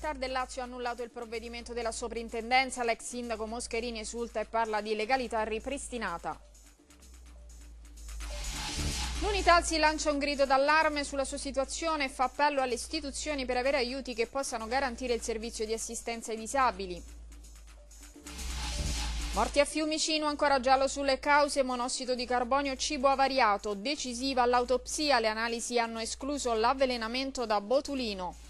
il TAR del Lazio ha annullato il provvedimento della soprintendenza, l'ex sindaco Moscherini esulta e parla di legalità ripristinata. L'Unital si lancia un grido d'allarme sulla sua situazione e fa appello alle istituzioni per avere aiuti che possano garantire il servizio di assistenza ai disabili. Morti a Fiumicino, ancora giallo sulle cause, monossido di carbonio, cibo avariato, decisiva l'autopsia, le analisi hanno escluso l'avvelenamento da botulino.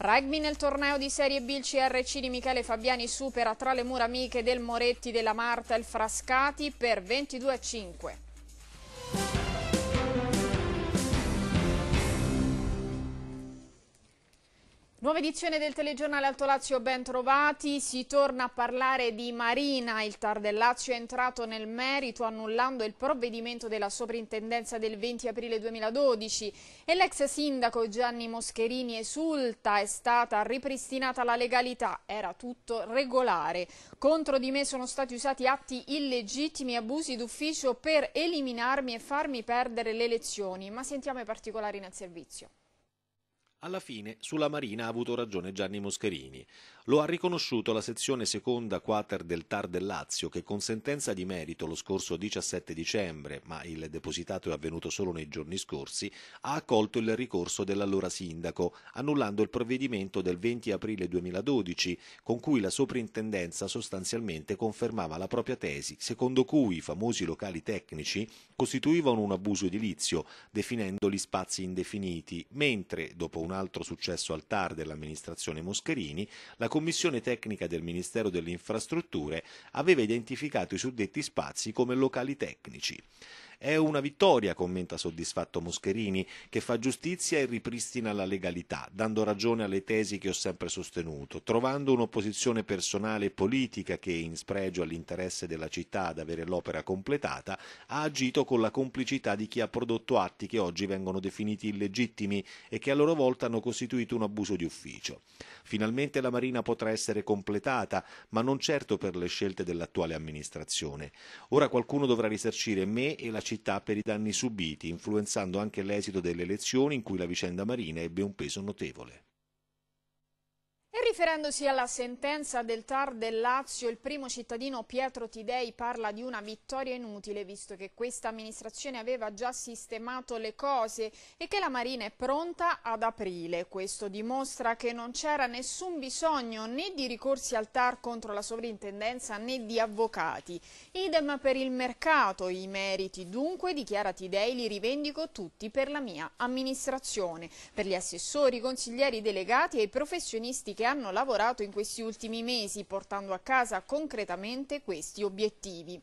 Rugby nel torneo di Serie B, il CRC di Michele Fabiani supera tra le mura amiche del Moretti della Marta il Frascati per 22 5. Nuova edizione del telegiornale Alto Lazio, ben trovati. Si torna a parlare di Marina. Il TAR del Lazio è entrato nel merito annullando il provvedimento della soprintendenza del 20 aprile 2012 e l'ex sindaco Gianni Moscherini esulta, è stata ripristinata la legalità, era tutto regolare. Contro di me sono stati usati atti illegittimi e abusi d'ufficio per eliminarmi e farmi perdere le elezioni, ma sentiamo i particolari nel servizio. Alla fine sulla Marina ha avuto ragione Gianni Moscherini. Lo ha riconosciuto la sezione seconda quater del TAR del Lazio che con sentenza di merito lo scorso 17 dicembre, ma il depositato è avvenuto solo nei giorni scorsi, ha accolto il ricorso dell'allora sindaco, annullando il provvedimento del 20 aprile 2012 con cui la soprintendenza sostanzialmente confermava la propria tesi, secondo cui i famosi locali tecnici costituivano un abuso edilizio, definendoli spazi indefiniti, mentre dopo un un altro successo al TAR dell'amministrazione Moscherini, la Commissione tecnica del Ministero delle Infrastrutture aveva identificato i suddetti spazi come locali tecnici. È una vittoria, commenta soddisfatto Moscherini, che fa giustizia e ripristina la legalità, dando ragione alle tesi che ho sempre sostenuto, trovando un'opposizione personale e politica che, in spregio all'interesse della città ad avere l'opera completata, ha agito con la complicità di chi ha prodotto atti che oggi vengono definiti illegittimi e che a loro volta hanno costituito un abuso di ufficio. Finalmente la Marina potrà essere completata, ma non certo per le scelte dell'attuale amministrazione. Ora qualcuno dovrà risarcire me e la città città per i danni subiti, influenzando anche l'esito delle elezioni in cui la vicenda marina ebbe un peso notevole. E riferendosi alla sentenza del TAR del Lazio, il primo cittadino Pietro Tidei parla di una vittoria inutile, visto che questa amministrazione aveva già sistemato le cose e che la Marina è pronta ad aprile. Questo dimostra che non c'era nessun bisogno né di ricorsi al TAR contro la sovrintendenza né di avvocati. Idem per il mercato, i meriti dunque, dichiara Tidei, li rivendico tutti per la mia amministrazione, per gli assessori, consiglieri delegati e i professionisti che hanno lavorato in questi ultimi mesi portando a casa concretamente questi obiettivi.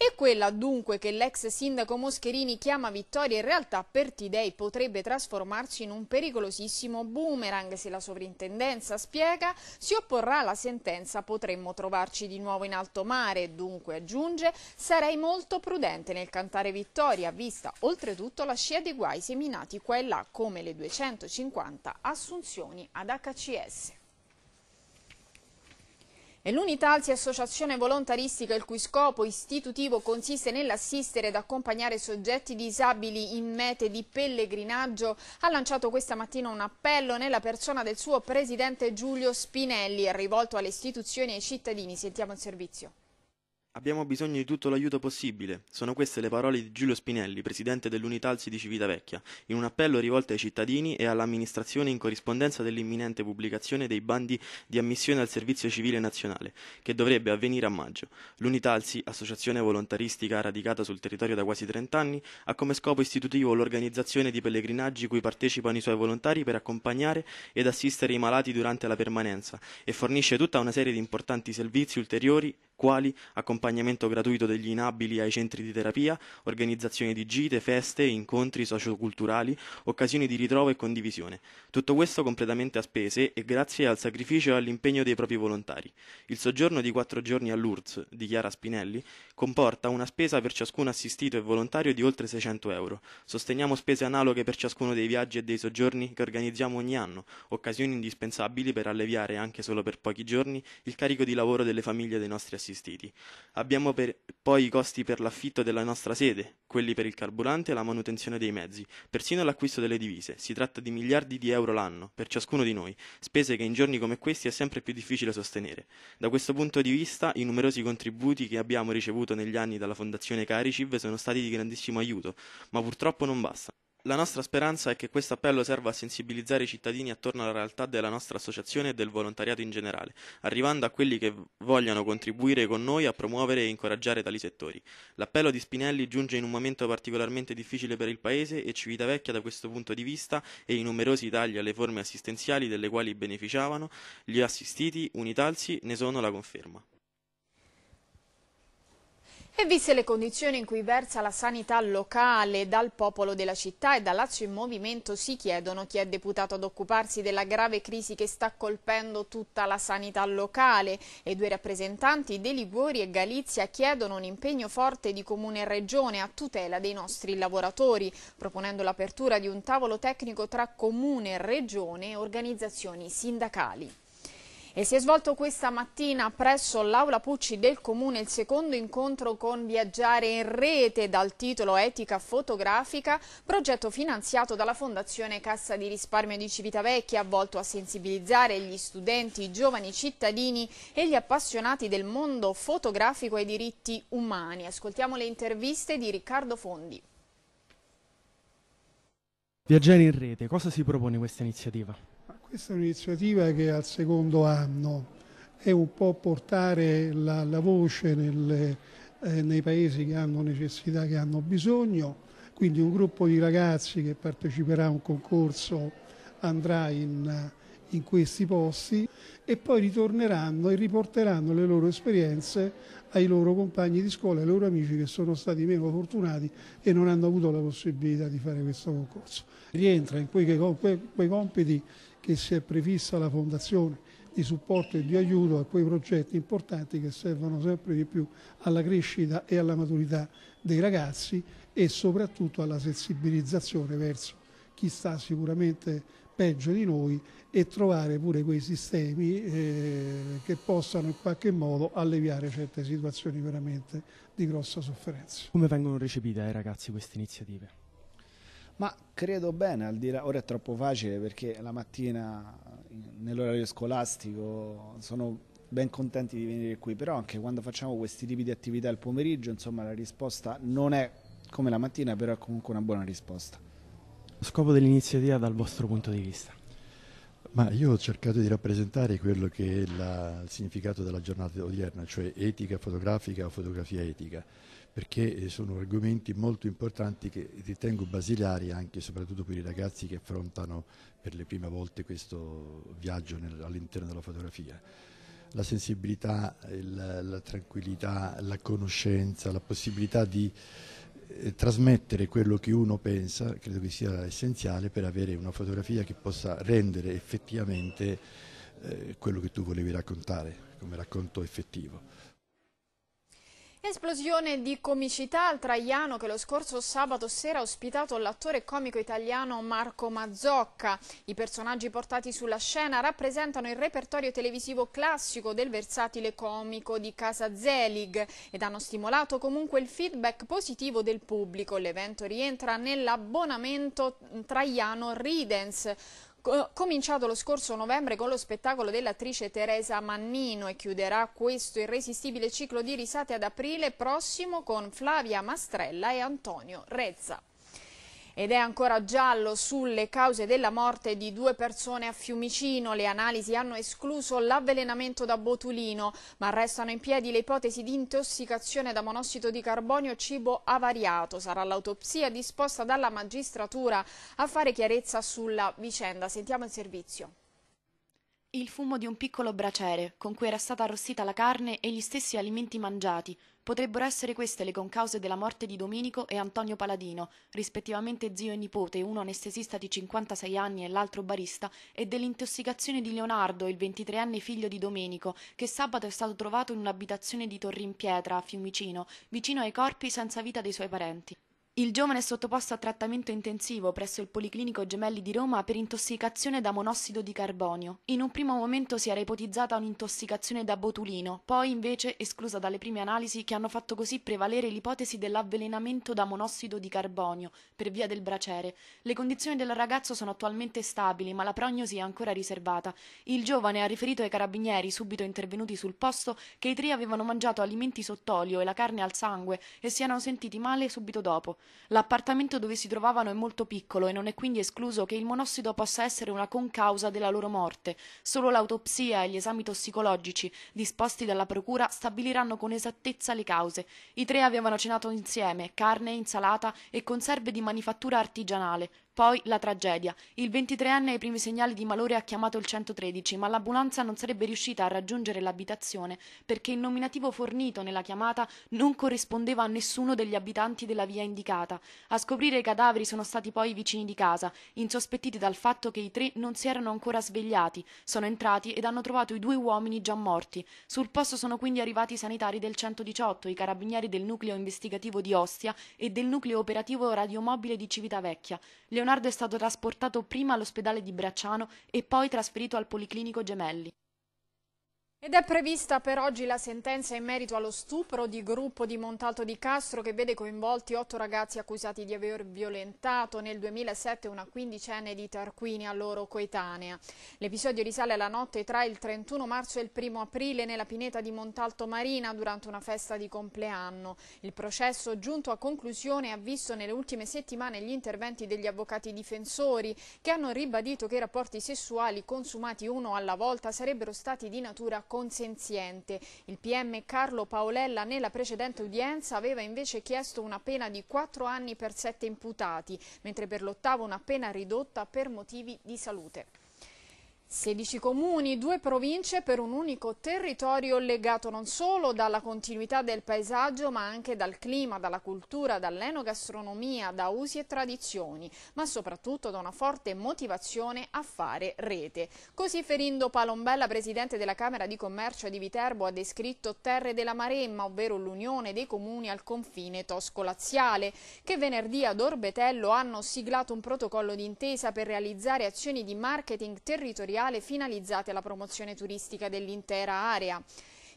E quella dunque che l'ex sindaco Moscherini chiama vittoria in realtà per Tidei potrebbe trasformarsi in un pericolosissimo boomerang se la sovrintendenza spiega si opporrà alla sentenza potremmo trovarci di nuovo in alto mare dunque aggiunge sarei molto prudente nel cantare vittoria vista oltretutto la scia dei guai seminati qua e là come le 250 assunzioni ad HCS. È l'Unitalsi associazione volontaristica il cui scopo istitutivo consiste nell'assistere ed accompagnare soggetti disabili in mete di pellegrinaggio, ha lanciato questa mattina un appello nella persona del suo presidente Giulio Spinelli, rivolto alle istituzioni e ai cittadini. Sentiamo il servizio. Abbiamo bisogno di tutto l'aiuto possibile. Sono queste le parole di Giulio Spinelli, presidente dell'Unità Alzi di Civitavecchia, in un appello rivolto ai cittadini e all'amministrazione in corrispondenza dell'imminente pubblicazione dei bandi di ammissione al servizio civile nazionale, che dovrebbe avvenire a maggio. L'Unità Alzi, associazione volontaristica radicata sul territorio da quasi 30 anni, ha come scopo istitutivo l'organizzazione di pellegrinaggi cui partecipano i suoi volontari per accompagnare ed assistere i malati durante la permanenza e fornisce tutta una serie di importanti servizi ulteriori quali accompagnamento gratuito degli inabili ai centri di terapia, organizzazione di gite, feste, incontri socioculturali, occasioni di ritrovo e condivisione. Tutto questo completamente a spese e grazie al sacrificio e all'impegno dei propri volontari. Il soggiorno di quattro giorni all'URSS di Chiara Spinelli comporta una spesa per ciascun assistito e volontario di oltre 600 euro. Sosteniamo spese analoghe per ciascuno dei viaggi e dei soggiorni che organizziamo ogni anno, occasioni indispensabili per alleviare anche solo per pochi giorni il carico di lavoro delle famiglie dei nostri assistiti assistiti. Abbiamo poi i costi per l'affitto della nostra sede, quelli per il carburante e la manutenzione dei mezzi, persino l'acquisto delle divise. Si tratta di miliardi di euro l'anno, per ciascuno di noi, spese che in giorni come questi è sempre più difficile sostenere. Da questo punto di vista, i numerosi contributi che abbiamo ricevuto negli anni dalla Fondazione Cariciv sono stati di grandissimo aiuto, ma purtroppo non basta. La nostra speranza è che questo appello serva a sensibilizzare i cittadini attorno alla realtà della nostra associazione e del volontariato in generale, arrivando a quelli che vogliano contribuire con noi a promuovere e incoraggiare tali settori. L'appello di Spinelli giunge in un momento particolarmente difficile per il Paese e Civitavecchia da questo punto di vista e i numerosi tagli alle forme assistenziali delle quali beneficiavano gli assistiti unitalsi ne sono la conferma. E viste le condizioni in cui versa la sanità locale, dal popolo della città e da Lazio in Movimento si chiedono chi è deputato ad occuparsi della grave crisi che sta colpendo tutta la sanità locale e due rappresentanti De Liguori e Galizia chiedono un impegno forte di Comune e Regione a tutela dei nostri lavoratori, proponendo l'apertura di un tavolo tecnico tra Comune, Regione e organizzazioni sindacali. E si è svolto questa mattina presso l'Aula Pucci del Comune il secondo incontro con Viaggiare in Rete dal titolo Etica Fotografica, progetto finanziato dalla Fondazione Cassa di Risparmio di Civitavecchia, volto a sensibilizzare gli studenti, i giovani cittadini e gli appassionati del mondo fotografico ai diritti umani. Ascoltiamo le interviste di Riccardo Fondi. Viaggiare in Rete, cosa si propone questa iniziativa? Questa è un'iniziativa che è al secondo anno, è un po' portare la, la voce nelle, eh, nei paesi che hanno necessità, che hanno bisogno, quindi un gruppo di ragazzi che parteciperà a un concorso andrà in, in questi posti e poi ritorneranno e riporteranno le loro esperienze ai loro compagni di scuola, ai loro amici che sono stati meno fortunati e non hanno avuto la possibilità di fare questo concorso. Rientra in quei, quei compiti che si è prevista la Fondazione di supporto e di aiuto a quei progetti importanti che servono sempre di più alla crescita e alla maturità dei ragazzi e soprattutto alla sensibilizzazione verso chi sta sicuramente peggio di noi e trovare pure quei sistemi eh, che possano in qualche modo alleviare certe situazioni veramente di grossa sofferenza. Come vengono recepite ai ragazzi queste iniziative? Ma credo bene, al di là, ora è troppo facile perché la mattina nell'orario scolastico sono ben contenti di venire qui, però anche quando facciamo questi tipi di attività il pomeriggio, insomma, la risposta non è come la mattina, però è comunque una buona risposta. Scopo dell'iniziativa dal vostro punto di vista? Ma io ho cercato di rappresentare quello che è la, il significato della giornata odierna, cioè etica fotografica o fotografia etica, perché eh, sono argomenti molto importanti che ritengo basilari anche e soprattutto per i ragazzi che affrontano per le prime volte questo viaggio nel, all'interno della fotografia la sensibilità, la, la, tranquillità, la conoscenza, la possibilità di eh, trasmettere quello che uno pensa credo che sia essenziale per avere una fotografia che possa rendere effettivamente eh, quello che tu volevi raccontare come racconto effettivo. Esplosione di comicità al Traiano che lo scorso sabato sera ha ospitato l'attore comico italiano Marco Mazzocca. I personaggi portati sulla scena rappresentano il repertorio televisivo classico del versatile comico di Casa Zelig ed hanno stimolato comunque il feedback positivo del pubblico. L'evento rientra nell'abbonamento Traiano Ridens, cominciato lo scorso novembre con lo spettacolo dell'attrice Teresa Mannino e chiuderà questo irresistibile ciclo di risate ad aprile prossimo con Flavia Mastrella e Antonio Rezza ed è ancora giallo sulle cause della morte di due persone a Fiumicino. Le analisi hanno escluso l'avvelenamento da botulino, ma restano in piedi le ipotesi di intossicazione da monossido di carbonio cibo avariato. Sarà l'autopsia disposta dalla magistratura a fare chiarezza sulla vicenda. Sentiamo il servizio. Il fumo di un piccolo braciere, con cui era stata arrostita la carne e gli stessi alimenti mangiati, Potrebbero essere queste le concause della morte di Domenico e Antonio Paladino, rispettivamente zio e nipote, uno anestesista di 56 anni e l'altro barista, e dell'intossicazione di Leonardo, il 23enne figlio di Domenico, che sabato è stato trovato in un'abitazione di Torri in Pietra, a Fiumicino, vicino ai corpi senza vita dei suoi parenti. Il giovane è sottoposto a trattamento intensivo presso il Policlinico Gemelli di Roma per intossicazione da monossido di carbonio. In un primo momento si era ipotizzata un'intossicazione da botulino, poi invece esclusa dalle prime analisi che hanno fatto così prevalere l'ipotesi dell'avvelenamento da monossido di carbonio per via del braciere. Le condizioni del ragazzo sono attualmente stabili, ma la prognosi è ancora riservata. Il giovane ha riferito ai carabinieri subito intervenuti sul posto che i tre avevano mangiato alimenti sott'olio e la carne al sangue e si erano sentiti male subito dopo. L'appartamento dove si trovavano è molto piccolo e non è quindi escluso che il monossido possa essere una concausa della loro morte. Solo l'autopsia e gli esami tossicologici disposti dalla procura stabiliranno con esattezza le cause. I tre avevano cenato insieme carne, insalata e conserve di manifattura artigianale. Poi la tragedia. Il 23enne ai primi segnali di malore ha chiamato il 113, ma l'ambulanza non sarebbe riuscita a raggiungere l'abitazione perché il nominativo fornito nella chiamata non corrispondeva a nessuno degli abitanti della via indicata. A scoprire i cadaveri sono stati poi i vicini di casa, insospettiti dal fatto che i tre non si erano ancora svegliati, sono entrati ed hanno trovato i due uomini già morti. Sul posto sono quindi arrivati i sanitari del 118, i carabinieri del nucleo investigativo di Ostia e del nucleo operativo radiomobile di Civitavecchia. Leon Leonardo è stato trasportato prima all'ospedale di Bracciano e poi trasferito al Policlinico Gemelli. Ed è prevista per oggi la sentenza in merito allo stupro di gruppo di Montalto di Castro che vede coinvolti otto ragazzi accusati di aver violentato nel 2007 una quindicenne di Tarquini a loro coetanea. L'episodio risale alla notte tra il 31 marzo e il 1 aprile nella pineta di Montalto Marina durante una festa di compleanno. Il processo giunto a conclusione ha visto nelle ultime settimane gli interventi degli avvocati difensori che hanno ribadito che i rapporti sessuali consumati uno alla volta sarebbero stati di natura consenziente. Il PM Carlo Paolella nella precedente udienza aveva invece chiesto una pena di 4 anni per 7 imputati, mentre per l'ottavo una pena ridotta per motivi di salute. 16 comuni, due province per un unico territorio legato non solo dalla continuità del paesaggio ma anche dal clima, dalla cultura, dall'enogastronomia, da usi e tradizioni, ma soprattutto da una forte motivazione a fare rete. Così Ferindo Palombella, presidente della Camera di Commercio di Viterbo, ha descritto Terre della Maremma, ovvero l'unione dei comuni al confine tosco-laziale, che venerdì ad Orbetello hanno siglato un protocollo d'intesa per realizzare azioni di marketing territoriale territoriale finalizzate alla promozione turistica dell'intera area.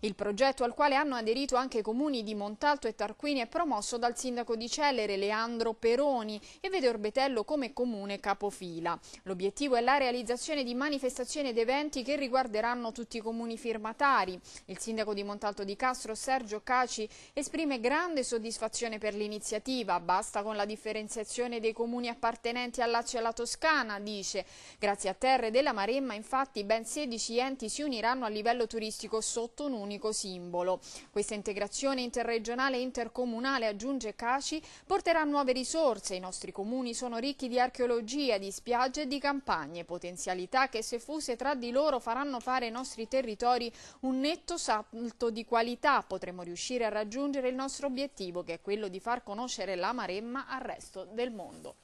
Il progetto al quale hanno aderito anche i comuni di Montalto e Tarquini è promosso dal sindaco di Cellere, Leandro Peroni e vede Orbetello come comune capofila. L'obiettivo è la realizzazione di manifestazioni ed eventi che riguarderanno tutti i comuni firmatari. Il sindaco di Montalto di Castro Sergio Caci esprime grande soddisfazione per l'iniziativa, basta con la differenziazione dei comuni appartenenti al Lazio e alla Toscana, dice. Grazie a Terre della Maremma infatti ben 16 enti si uniranno a livello turistico sotto un'unica unico simbolo. Questa integrazione interregionale e intercomunale, aggiunge Caci, porterà nuove risorse. I nostri comuni sono ricchi di archeologia, di spiagge e di campagne, potenzialità che se fuse tra di loro faranno fare ai nostri territori un netto salto di qualità. Potremo riuscire a raggiungere il nostro obiettivo, che è quello di far conoscere la Maremma al resto del mondo.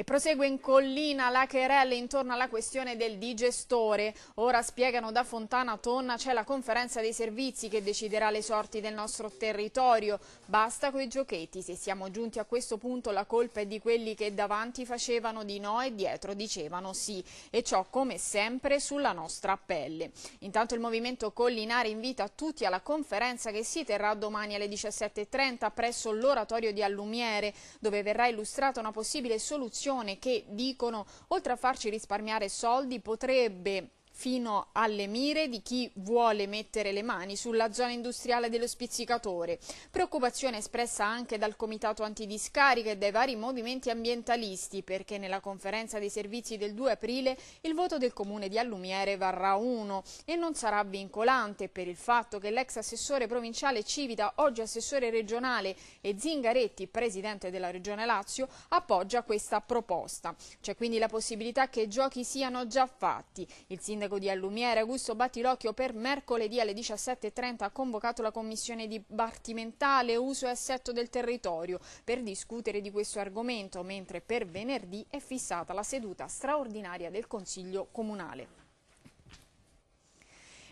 E prosegue in collina la querelle intorno alla questione del digestore. Ora spiegano da Fontana Tonna c'è la conferenza dei servizi che deciderà le sorti del nostro territorio. Basta coi giochetti, se siamo giunti a questo punto la colpa è di quelli che davanti facevano di no e dietro dicevano sì. E ciò come sempre sulla nostra pelle. Intanto il movimento collinare invita tutti alla conferenza che si terrà domani alle 17.30 presso l'oratorio di Allumiere dove verrà illustrata una possibile soluzione Commissione che dicono oltre a farci risparmiare soldi potrebbe fino alle mire di chi vuole mettere le mani sulla zona industriale dello spizzicatore. Preoccupazione espressa anche dal Comitato Antidiscariche e dai vari movimenti ambientalisti perché nella conferenza dei servizi del 2 aprile il voto del comune di Allumiere varrà 1 e non sarà vincolante per il fatto che l'ex assessore provinciale Civita, oggi assessore regionale e Zingaretti, presidente della regione Lazio, appoggia questa proposta. C'è quindi la possibilità che i giochi siano già fatti. Il sindaco sindaco di Allumiere, Augusto Battilocchio, per mercoledì alle 17.30 ha convocato la commissione dipartimentale uso e assetto del territorio per discutere di questo argomento, mentre per venerdì è fissata la seduta straordinaria del Consiglio Comunale.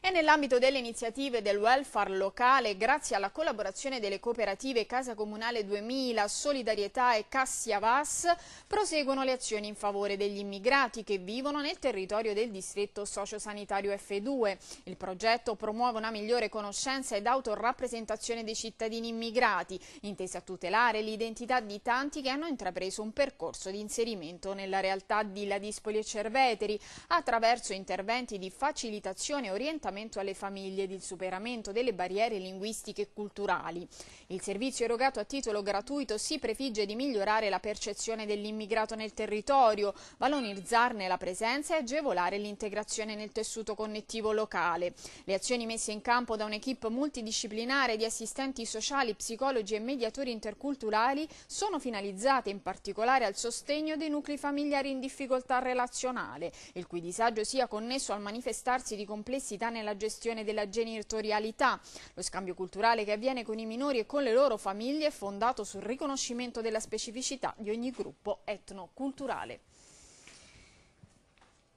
E nell'ambito delle iniziative del welfare locale, grazie alla collaborazione delle cooperative Casa Comunale 2000, Solidarietà e Cassia Vas, proseguono le azioni in favore degli immigrati che vivono nel territorio del distretto sociosanitario F2. Il progetto promuove una migliore conoscenza ed autorrappresentazione dei cittadini immigrati, intesa a tutelare l'identità di tanti che hanno intrapreso un percorso di inserimento nella realtà di Ladispoli e Cerveteri, attraverso interventi di facilitazione e orientamento l'appuntamento alle famiglie ed il superamento delle barriere linguistiche e culturali. Il servizio erogato a titolo gratuito si prefigge di migliorare la percezione dell'immigrato nel territorio, valorizzarne la presenza e agevolare l'integrazione nel tessuto connettivo locale. Le azioni messe in campo da un'equipe multidisciplinare di assistenti sociali, psicologi e mediatori interculturali sono finalizzate in particolare al sostegno dei nuclei familiari in difficoltà relazionale, il cui disagio sia connesso al manifestarsi di complessità nella nella gestione della genitorialità. Lo scambio culturale che avviene con i minori e con le loro famiglie è fondato sul riconoscimento della specificità di ogni gruppo etnoculturale.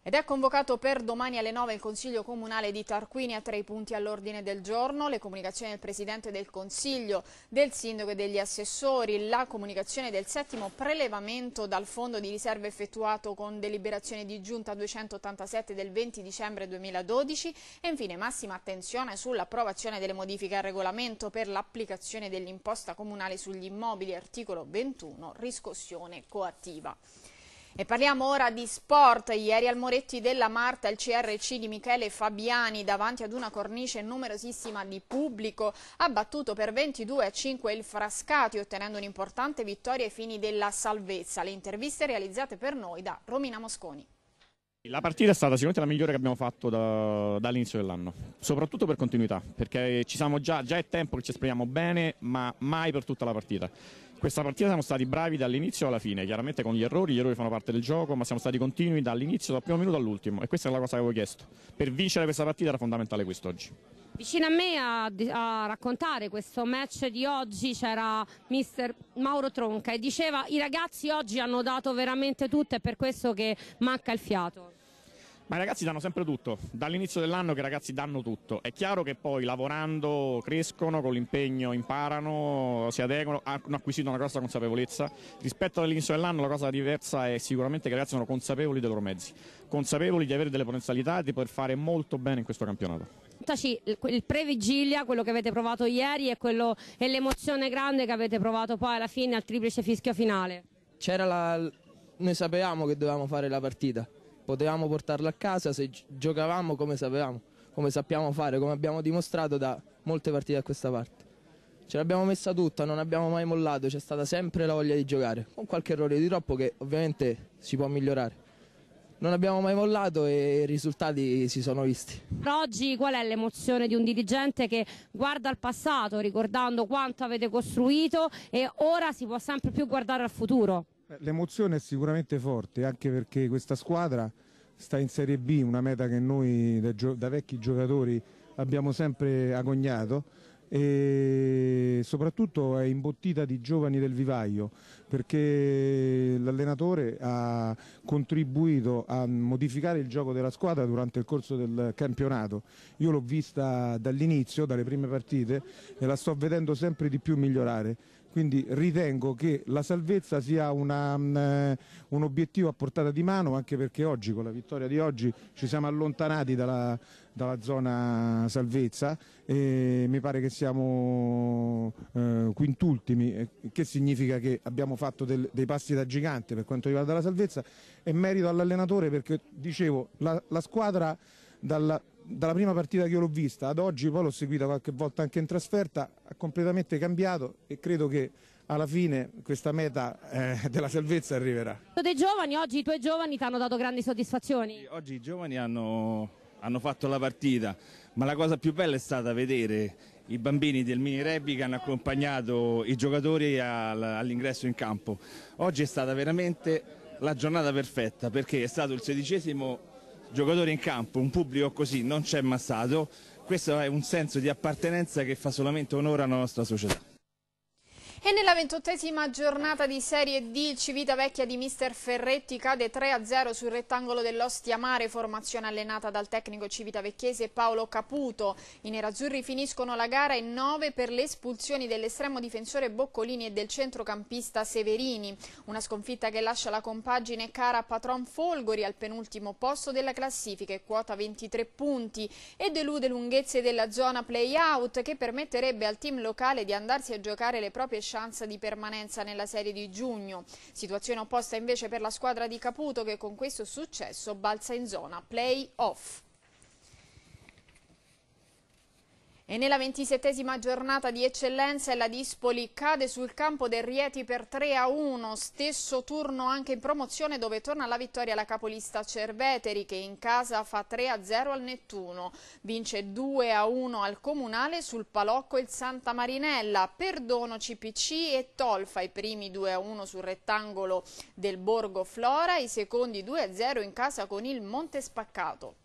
Ed è convocato per domani alle 9 il Consiglio Comunale di Tarquinia, tra i punti all'ordine del giorno, le comunicazioni del Presidente del Consiglio, del Sindaco e degli Assessori, la comunicazione del settimo prelevamento dal Fondo di riserva effettuato con deliberazione di Giunta 287 del 20 dicembre 2012 e infine massima attenzione sull'approvazione delle modifiche al regolamento per l'applicazione dell'imposta comunale sugli immobili, articolo 21, riscossione coattiva. E parliamo ora di sport. Ieri al Moretti della Marta il CRC di Michele Fabiani davanti ad una cornice numerosissima di pubblico ha battuto per 22 a 5 il Frascati ottenendo un'importante vittoria ai fini della salvezza. Le interviste realizzate per noi da Romina Mosconi. La partita è stata sicuramente la migliore che abbiamo fatto da, dall'inizio dell'anno, soprattutto per continuità, perché ci siamo già, già è tempo che ci esprimiamo bene, ma mai per tutta la partita. Questa partita siamo stati bravi dall'inizio alla fine, chiaramente con gli errori, gli errori fanno parte del gioco, ma siamo stati continui dall'inizio, dal primo minuto all'ultimo e questa è la cosa che avevo chiesto. Per vincere questa partita era fondamentale quest'oggi. Vicino a me a, a raccontare questo match di oggi c'era mister Mauro Tronca e diceva i ragazzi oggi hanno dato veramente tutto, è per questo che manca il fiato. Ma i ragazzi danno sempre tutto, dall'inizio dell'anno che i ragazzi danno tutto. È chiaro che poi lavorando crescono, con l'impegno imparano, si adeguano, hanno acquisito una grossa consapevolezza. Rispetto all'inizio dell'anno la cosa diversa è sicuramente che i ragazzi sono consapevoli dei loro mezzi, consapevoli di avere delle potenzialità e di poter fare molto bene in questo campionato. Taci, il pre-vigilia, quello che avete provato ieri e l'emozione grande che avete provato poi alla fine al triplice fischio finale. C'era la... noi sapevamo che dovevamo fare la partita potevamo portarlo a casa se giocavamo come sapevamo, come sappiamo fare, come abbiamo dimostrato da molte partite a questa parte. Ce l'abbiamo messa tutta, non abbiamo mai mollato, c'è stata sempre la voglia di giocare, con qualche errore di troppo che ovviamente si può migliorare. Non abbiamo mai mollato e i risultati si sono visti. Oggi qual è l'emozione di un dirigente che guarda al passato ricordando quanto avete costruito e ora si può sempre più guardare al futuro? L'emozione è sicuramente forte, anche perché questa squadra sta in Serie B, una meta che noi da, da vecchi giocatori abbiamo sempre agognato e soprattutto è imbottita di giovani del vivaio perché l'allenatore ha contribuito a modificare il gioco della squadra durante il corso del campionato. Io l'ho vista dall'inizio, dalle prime partite e la sto vedendo sempre di più migliorare quindi ritengo che la salvezza sia una, mm, eh, un obiettivo a portata di mano anche perché oggi con la vittoria di oggi ci siamo allontanati dalla, dalla zona salvezza e mi pare che siamo eh, quintultimi eh, che significa che abbiamo fatto del, dei passi da gigante per quanto riguarda la salvezza e merito all'allenatore perché dicevo la, la squadra dal dalla prima partita che io l'ho vista ad oggi, poi l'ho seguita qualche volta anche in trasferta, ha completamente cambiato e credo che alla fine questa meta eh, della salvezza arriverà. Dei giovani, oggi i tuoi giovani ti hanno dato grandi soddisfazioni? Oggi i giovani hanno, hanno fatto la partita, ma la cosa più bella è stata vedere i bambini del mini rugby che hanno accompagnato i giocatori all'ingresso in campo. Oggi è stata veramente la giornata perfetta perché è stato il sedicesimo giocatori in campo, un pubblico così non c'è mai stato, questo è un senso di appartenenza che fa solamente onore alla nostra società. E nella ventottesima giornata di Serie D il Civitavecchia di Mister Ferretti cade 3-0 sul rettangolo dell'Ostia Mare, formazione allenata dal tecnico civitavecchiese Paolo Caputo. I nerazzurri finiscono la gara in 9 per le espulsioni dell'estremo difensore Boccolini e del centrocampista Severini. Una sconfitta che lascia la compagine cara a Patron Folgori al penultimo posto della classifica e quota 23 punti e delude lunghezze della zona play-out che permetterebbe al team locale di andarsi a giocare le proprie scelte chance di permanenza nella serie di giugno. Situazione opposta invece per la squadra di Caputo che con questo successo balza in zona play-off. E nella ventisettesima giornata di eccellenza la Dispoli cade sul campo del Rieti per 3 a 1, stesso turno anche in promozione dove torna alla vittoria la capolista Cerveteri che in casa fa 3 a 0 al Nettuno, vince 2 a 1 al Comunale sul Palocco il Santa Marinella, perdono CPC e Tolfa i primi 2 a 1 sul rettangolo del Borgo Flora, i secondi 2 a 0 in casa con il Monte Spaccato.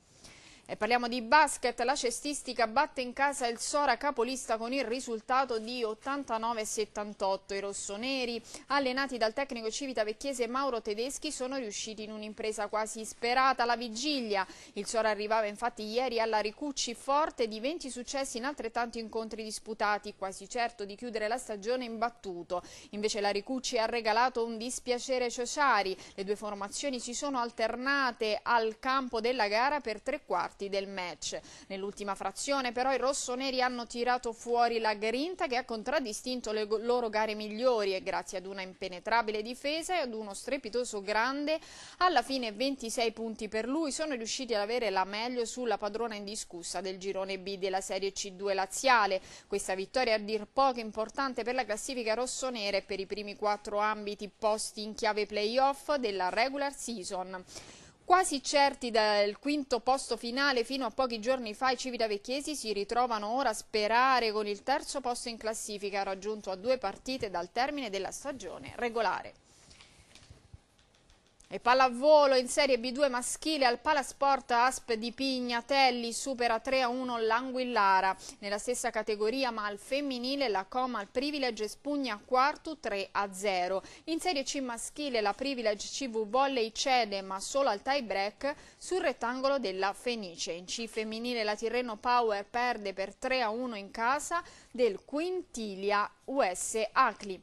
E parliamo di basket, la cestistica batte in casa il Sora capolista con il risultato di 89-78. I rossoneri, allenati dal tecnico civitavecchiese Mauro Tedeschi, sono riusciti in un'impresa quasi sperata alla vigilia. Il Sora arrivava infatti ieri alla Ricucci forte di 20 successi in altrettanti incontri disputati, quasi certo di chiudere la stagione imbattuto. Invece la Ricucci ha regalato un dispiacere Ciociari. Le due formazioni si sono alternate al campo della gara per tre quarti parti del match. Nell'ultima frazione però i rossoneri hanno tirato fuori la grinta che ha contraddistinto le loro gare migliori e grazie ad una impenetrabile difesa e ad uno strepitoso grande alla fine 26 punti per lui sono riusciti ad avere la meglio sulla padrona indiscussa del girone B della serie C2 laziale. Questa vittoria a dir poco importante per la classifica rossonera e per i primi quattro ambiti posti in chiave playoff della regular season. Quasi certi dal quinto posto finale fino a pochi giorni fa i civitavecchiesi si ritrovano ora a sperare con il terzo posto in classifica raggiunto a due partite dal termine della stagione regolare. E pallavolo in Serie B2 maschile al Palasport Asp di Pignatelli supera 3-1 a l'Anguillara. Nella stessa categoria ma al femminile la Coma al Privilege espugna quarto 3-0. a In Serie C maschile la Privilege CV Volley cede ma solo al tie break sul rettangolo della Fenice. In C femminile la Tirreno Power perde per 3-1 a in casa del Quintilia US Acli.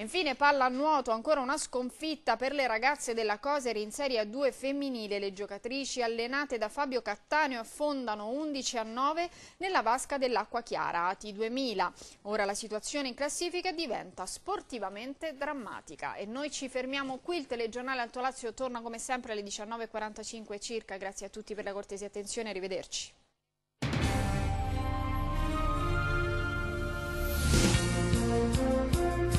Infine palla a nuoto, ancora una sconfitta per le ragazze della Coseri in Serie A2 femminile. Le giocatrici allenate da Fabio Cattaneo affondano 11 a 9 nella vasca dell'acqua chiara AT 2000. Ora la situazione in classifica diventa sportivamente drammatica e noi ci fermiamo qui. Il telegiornale Alto Lazio torna come sempre alle 19.45 circa. Grazie a tutti per la cortesia e attenzione, arrivederci. Thank you.